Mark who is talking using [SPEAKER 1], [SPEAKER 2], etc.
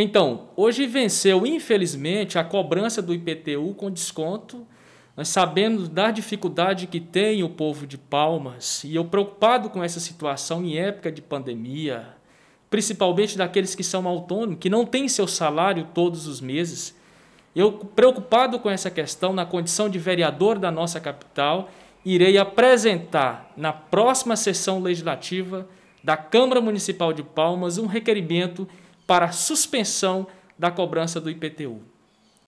[SPEAKER 1] Então, hoje venceu, infelizmente, a cobrança do IPTU com desconto. Nós sabemos da dificuldade que tem o povo de Palmas e eu preocupado com essa situação em época de pandemia, principalmente daqueles que são autônomos, que não têm seu salário todos os meses. Eu, preocupado com essa questão, na condição de vereador da nossa capital, irei apresentar na próxima sessão legislativa da Câmara Municipal de Palmas um requerimento para a suspensão da cobrança do IPTU.